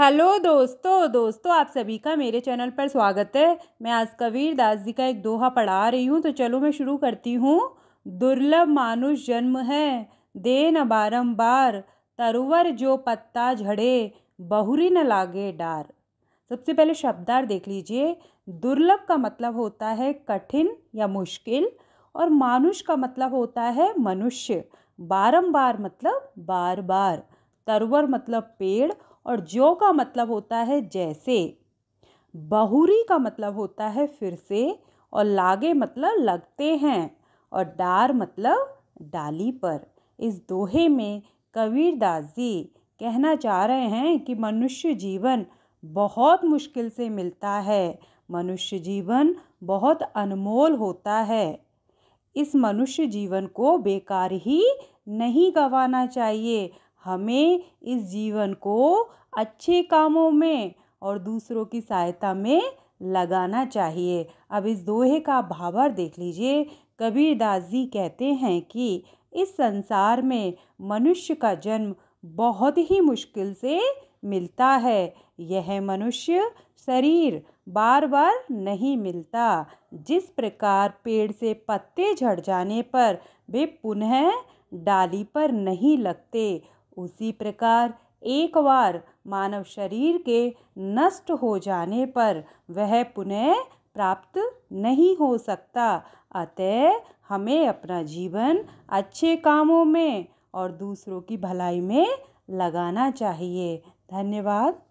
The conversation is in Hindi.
हेलो दोस्तों दोस्तों आप सभी का मेरे चैनल पर स्वागत है मैं आज कबीर दास जी का एक दोहा पढ़ा रही हूँ तो चलो मैं शुरू करती हूँ दुर्लभ मानुष जन्म है दे न बारम्बार तरुवर जो पत्ता झड़े बहुरी न लागे डार सबसे पहले शब्दार देख लीजिए दुर्लभ का मतलब होता है कठिन या मुश्किल और मानुष का मतलब होता है मनुष्य बारम्बार मतलब बार बार तरवर मतलब पेड़ और जो का मतलब होता है जैसे बहुरी का मतलब होता है फिर से और लागे मतलब लगते हैं और डार मतलब डाली पर इस दोहे में कबीरदास जी कहना चाह रहे हैं कि मनुष्य जीवन बहुत मुश्किल से मिलता है मनुष्य जीवन बहुत अनमोल होता है इस मनुष्य जीवन को बेकार ही नहीं गंवाना चाहिए हमें इस जीवन को अच्छे कामों में और दूसरों की सहायता में लगाना चाहिए अब इस दोहे का भावर देख लीजिए कबीरदास जी कहते हैं कि इस संसार में मनुष्य का जन्म बहुत ही मुश्किल से मिलता है यह मनुष्य शरीर बार बार नहीं मिलता जिस प्रकार पेड़ से पत्ते झड़ जाने पर वे पुनः डाली पर नहीं लगते उसी प्रकार एक बार मानव शरीर के नष्ट हो जाने पर वह पुनः प्राप्त नहीं हो सकता अतः हमें अपना जीवन अच्छे कामों में और दूसरों की भलाई में लगाना चाहिए धन्यवाद